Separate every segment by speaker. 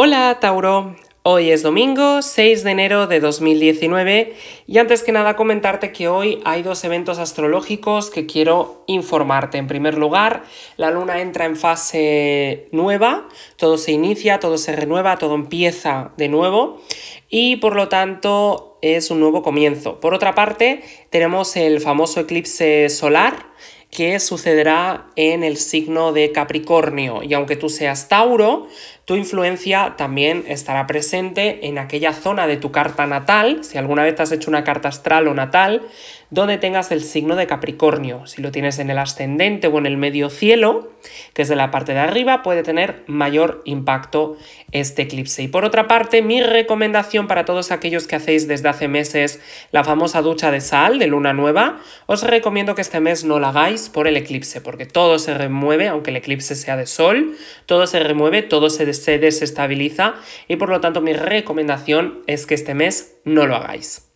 Speaker 1: Hola Tauro, hoy es domingo 6 de enero de 2019 y antes que nada comentarte que hoy hay dos eventos astrológicos que quiero informarte. En primer lugar, la luna entra en fase nueva, todo se inicia, todo se renueva, todo empieza de nuevo y por lo tanto es un nuevo comienzo. Por otra parte, tenemos el famoso eclipse solar que sucederá en el signo de Capricornio. Y aunque tú seas Tauro, tu influencia también estará presente en aquella zona de tu carta natal. Si alguna vez te has hecho una carta astral o natal, donde tengas el signo de Capricornio. Si lo tienes en el ascendente o en el medio cielo, que es de la parte de arriba, puede tener mayor impacto este eclipse. Y por otra parte, mi recomendación para todos aquellos que hacéis desde hace meses la famosa ducha de sal de luna nueva, os recomiendo que este mes no la hagáis por el eclipse, porque todo se remueve, aunque el eclipse sea de sol, todo se remueve, todo se, se desestabiliza y por lo tanto mi recomendación es que este mes no lo hagáis.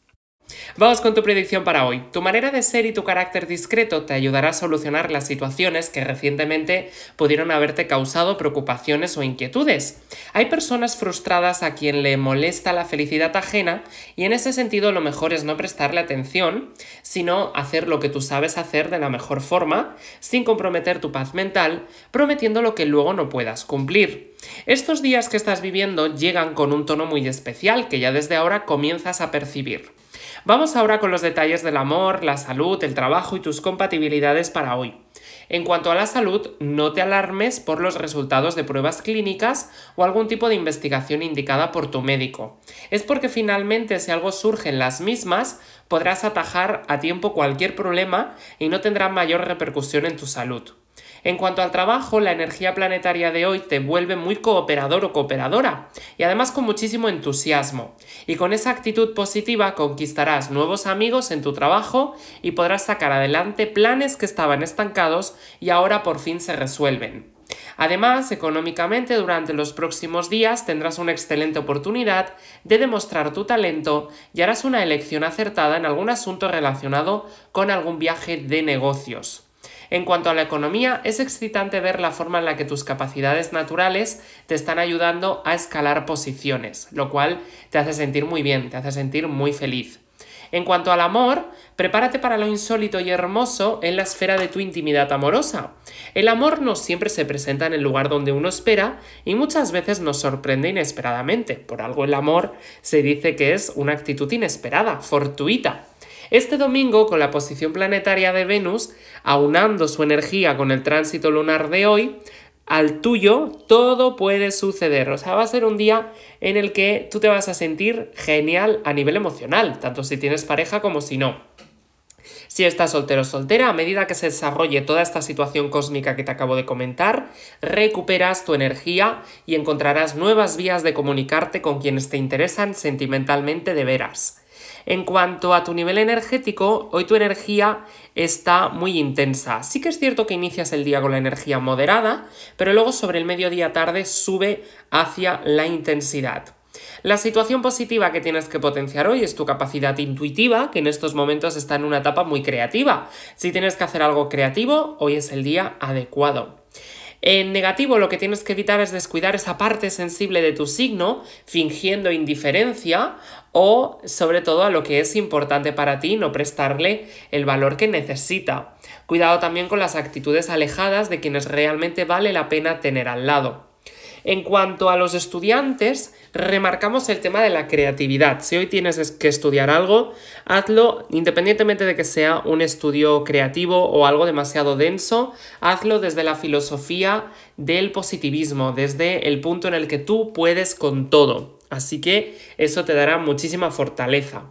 Speaker 1: Vamos con tu predicción para hoy. Tu manera de ser y tu carácter discreto te ayudará a solucionar las situaciones que recientemente pudieron haberte causado preocupaciones o inquietudes. Hay personas frustradas a quien le molesta la felicidad ajena y en ese sentido lo mejor es no prestarle atención, sino hacer lo que tú sabes hacer de la mejor forma, sin comprometer tu paz mental, prometiendo lo que luego no puedas cumplir. Estos días que estás viviendo llegan con un tono muy especial que ya desde ahora comienzas a percibir. Vamos ahora con los detalles del amor, la salud, el trabajo y tus compatibilidades para hoy. En cuanto a la salud, no te alarmes por los resultados de pruebas clínicas o algún tipo de investigación indicada por tu médico. Es porque finalmente si algo surge en las mismas, podrás atajar a tiempo cualquier problema y no tendrá mayor repercusión en tu salud. En cuanto al trabajo, la energía planetaria de hoy te vuelve muy cooperador o cooperadora, y además con muchísimo entusiasmo. Y con esa actitud positiva conquistarás nuevos amigos en tu trabajo y podrás sacar adelante planes que estaban estancados y ahora por fin se resuelven. Además, económicamente durante los próximos días tendrás una excelente oportunidad de demostrar tu talento y harás una elección acertada en algún asunto relacionado con algún viaje de negocios. En cuanto a la economía, es excitante ver la forma en la que tus capacidades naturales te están ayudando a escalar posiciones, lo cual te hace sentir muy bien, te hace sentir muy feliz. En cuanto al amor, prepárate para lo insólito y hermoso en la esfera de tu intimidad amorosa. El amor no siempre se presenta en el lugar donde uno espera y muchas veces nos sorprende inesperadamente. Por algo el amor se dice que es una actitud inesperada, fortuita. Este domingo, con la posición planetaria de Venus, aunando su energía con el tránsito lunar de hoy, al tuyo, todo puede suceder. O sea, va a ser un día en el que tú te vas a sentir genial a nivel emocional, tanto si tienes pareja como si no. Si estás soltero o soltera, a medida que se desarrolle toda esta situación cósmica que te acabo de comentar, recuperas tu energía y encontrarás nuevas vías de comunicarte con quienes te interesan sentimentalmente de veras. En cuanto a tu nivel energético, hoy tu energía está muy intensa. Sí que es cierto que inicias el día con la energía moderada, pero luego sobre el mediodía tarde sube hacia la intensidad. La situación positiva que tienes que potenciar hoy es tu capacidad intuitiva, que en estos momentos está en una etapa muy creativa. Si tienes que hacer algo creativo, hoy es el día adecuado. En negativo lo que tienes que evitar es descuidar esa parte sensible de tu signo, fingiendo indiferencia o sobre todo a lo que es importante para ti, no prestarle el valor que necesita. Cuidado también con las actitudes alejadas de quienes realmente vale la pena tener al lado. En cuanto a los estudiantes, remarcamos el tema de la creatividad. Si hoy tienes que estudiar algo, hazlo independientemente de que sea un estudio creativo o algo demasiado denso, hazlo desde la filosofía del positivismo, desde el punto en el que tú puedes con todo. Así que eso te dará muchísima fortaleza.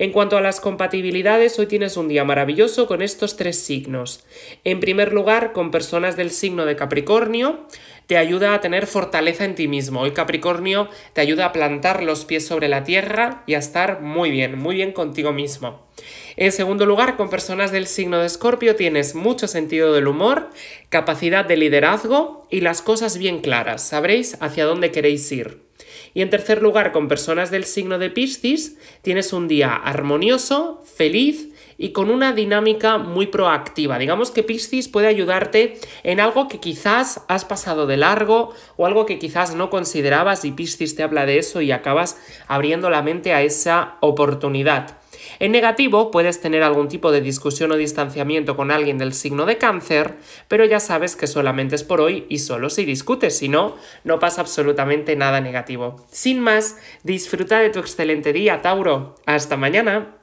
Speaker 1: En cuanto a las compatibilidades, hoy tienes un día maravilloso con estos tres signos. En primer lugar, con personas del signo de Capricornio, te ayuda a tener fortaleza en ti mismo. Hoy Capricornio te ayuda a plantar los pies sobre la tierra y a estar muy bien, muy bien contigo mismo. En segundo lugar, con personas del signo de Escorpio tienes mucho sentido del humor, capacidad de liderazgo y las cosas bien claras. Sabréis hacia dónde queréis ir. Y en tercer lugar, con personas del signo de Piscis, tienes un día armonioso, feliz, y con una dinámica muy proactiva. Digamos que Piscis puede ayudarte en algo que quizás has pasado de largo o algo que quizás no considerabas y Piscis te habla de eso y acabas abriendo la mente a esa oportunidad. En negativo, puedes tener algún tipo de discusión o distanciamiento con alguien del signo de cáncer, pero ya sabes que solamente es por hoy y solo si discutes, si no, no pasa absolutamente nada negativo. Sin más, disfruta de tu excelente día, Tauro. Hasta mañana.